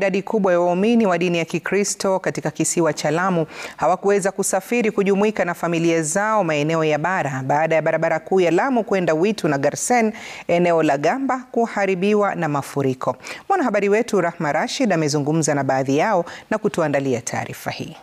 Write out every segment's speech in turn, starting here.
Idadi kubwa ya waumini wa dini ya Kikristo katika kisiwa cha Lamu hawakuweza kusafiri kujumuika na familia zao maeneo ya bara baada ya barabara kuu ya Lamu kwenda Witu na Garsen eneo la Gamba kuharibiwa na mafuriko. Mwanahabari wetu Rahma Rashid amezungumza na baadhi yao na kutuandalia taarifa hii.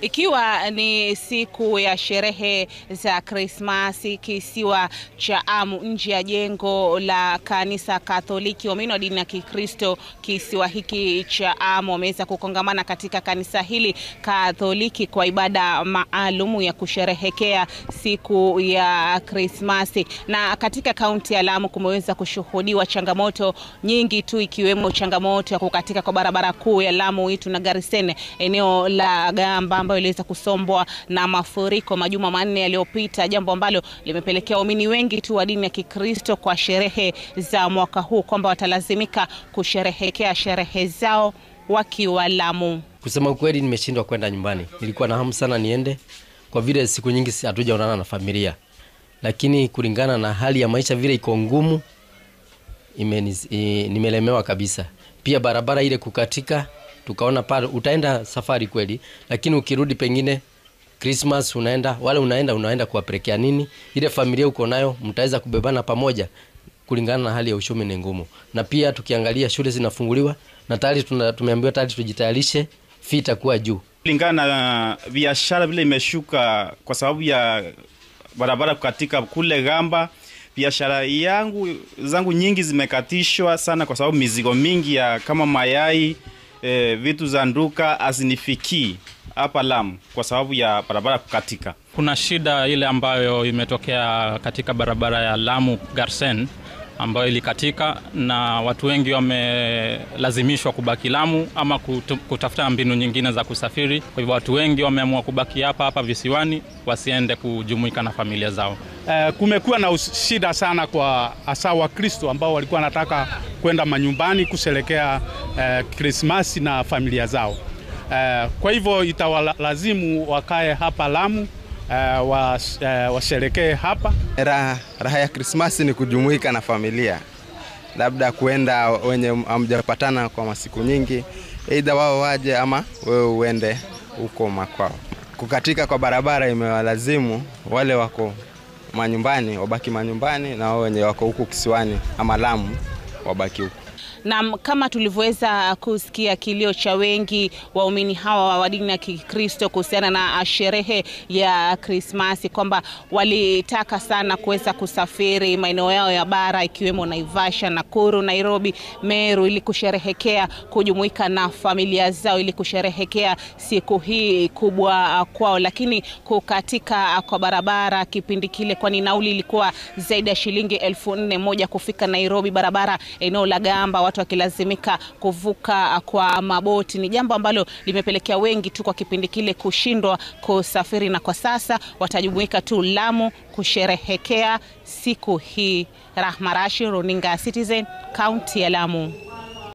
Ikiwa ni siku ya sherehe za Krismasi, kisiwa cha Amu nje ya jengo la kanisa Katoliki, waumini wa dini ya Kikristo kisiwa hiki cha Amu wameweza kukongamana katika kanisa hili Katoliki kwa ibada maalumu ya kusherehekea siku ya Krismasi. Na katika kaunti ya Lamu kumeweza kushuhudiwa changamoto nyingi tu, ikiwemo changamoto ya kukatika kwa barabara kuu ya Lamu Witu na Garisene eneo la Gamba Pemba ambayo iliweza kusombwa na mafuriko majuma manne yaliyopita, jambo ambalo limepelekea waumini wengi tu wa dini ya Kikristo kwa sherehe za mwaka huu kwamba watalazimika kusherehekea sherehe zao wakiwa Lamu. Kusema kweli, nimeshindwa kwenda nyumbani, nilikuwa na hamu sana niende, kwa vile siku nyingi hatujaonana na familia, lakini kulingana na hali ya maisha vile iko ngumu, nimelemewa kabisa. Pia barabara ile kukatika tukaona pale utaenda safari kweli, lakini ukirudi pengine Christmas unaenda wale unaenda unaenda kuwapelekea nini? Ile familia uko nayo mtaweza kubebana pamoja kulingana na hali ya uchumi ni ngumu. Na pia tukiangalia shule zinafunguliwa na tayari tumeambiwa tayari tujitayarishe fee itakuwa juu. Kulingana na biashara vile imeshuka kwa sababu ya barabara katika kule Gamba, biashara yangu zangu nyingi zimekatishwa sana kwa sababu mizigo mingi ya kama mayai e, vitu za nduka hazinifikii hapa Lamu kwa sababu ya barabara kukatika. Kuna shida ile ambayo imetokea katika barabara ya Lamu Garsen ambayo ilikatika na watu wengi wamelazimishwa kubaki Lamu ama kutafuta mbinu nyingine za kusafiri. Kwa hivyo watu wengi wameamua kubaki hapa hapa visiwani wasiende kujumuika na familia zao eh, kumekuwa na shida sana kwa hasa Wakristo ambao walikuwa wanataka kwenda manyumbani kusherekea Krismasi eh, na familia zao eh, kwa hivyo itawalazimu wakae hapa Lamu eh, was, eh, washerekee hapa. Raha, raha ya Krismasi ni kujumuika na familia labda kuenda wenye hamjapatana kwa masiku nyingi, aidha wao waje ama wewe uende huko makwao. Kukatika kwa barabara imewalazimu wale wako manyumbani wabaki manyumbani, na wao wenye wako huku kisiwani ama Lamu wabaki huku. Na kama tulivyoweza kusikia kilio cha wengi waumini hawa wa dini ya Kikristo kuhusiana na ah, sherehe ya Krismasi kwamba walitaka sana kuweza kusafiri maeneo yao ya bara ikiwemo Naivasha, Nakuru, Nairobi, Meru ili kusherehekea kujumuika na familia zao ili kusherehekea siku hii kubwa ah, kwao, lakini kukatika ah, kwa barabara kipindi kile, kwani nauli ilikuwa zaidi ya shilingi elfu nne moja kufika Nairobi, barabara eneo la Gamba watu wakilazimika kuvuka kwa maboti. Ni jambo ambalo limepelekea wengi tu kwa kipindi kile kushindwa kusafiri, na kwa sasa watajumuika tu Lamu kusherehekea siku hii. Rahma Rashid, Runinga Citizen, kaunti ya Lamu.